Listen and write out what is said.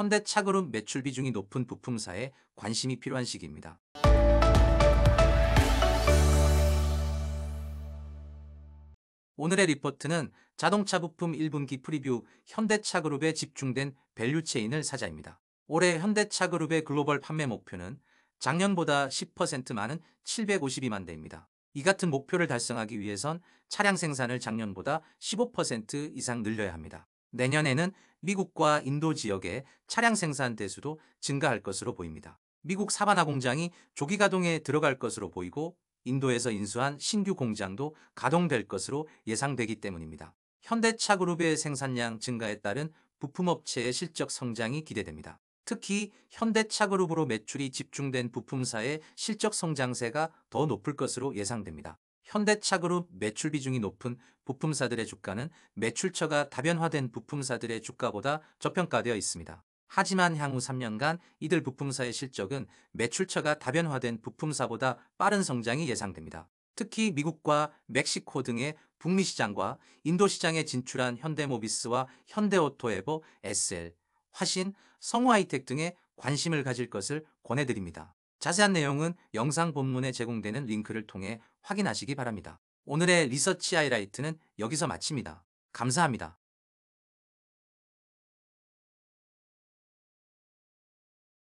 현대 차그룹 매출 비중이 높은 부품사에 관심이 필요한 시기입니다. 오늘의 리포트는 자동차 부품 1분기 프리뷰 현대차그룹에 집중된 밸류체인을 사자입니다. 올해 현대차그룹의 글로벌 판매 목표는 작년보다 10% 많은 752만 대입니다. 이 같은 목표를 달성하기 위해선 차량 생산을 작년보다 15% 이상 늘려야 합니다. 내년에는 미국과 인도 지역의 차량 생산 대수도 증가할 것으로 보입니다. 미국 사바나 공장이 조기 가동에 들어갈 것으로 보이고 인도에서 인수한 신규 공장도 가동될 것으로 예상되기 때문입니다. 현대차 그룹의 생산량 증가에 따른 부품업체의 실적 성장이 기대됩니다. 특히 현대차 그룹으로 매출이 집중된 부품사의 실적 성장세가 더 높을 것으로 예상됩니다. 현대차 그룹 매출 비중이 높은 부품사들의 주가는 매출처가 다변화된 부품사들의 주가보다 저평가되어 있습니다. 하지만 향후 3년간 이들 부품사의 실적은 매출처가 다변화된 부품사보다 빠른 성장이 예상됩니다. 특히 미국과 멕시코 등의 북미 시장과 인도 시장에 진출한 현대모비스와 현대오토에버, SL, 화신, 성우 하이텍 등에 관심을 가질 것을 권해드립니다. 자세한 내용은 영상 본문에 제공되는 링크를 통해 확인하시기 바랍니다. 오늘의 리서치 하이라이트는 여기서 마칩니다. 감사합니다.